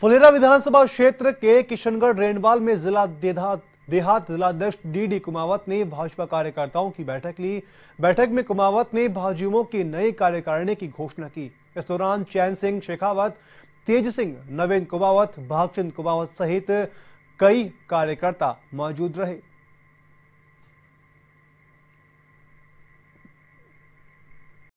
फुलेरा विधानसभा क्षेत्र के किशनगढ़ रेणवाल में जिला देहात देहात जिलाध्यक्ष डी डी कुमावत ने भाजपा कार्यकर्ताओं की बैठक ली बैठक में कुमावत ने भाजयुमो की नए कार्यकारिणी की घोषणा की इस दौरान चैन सिंह शेखावत तेज सिंह नवीन कुमावत भागचंद कुमावत सहित कई कार्यकर्ता मौजूद रहे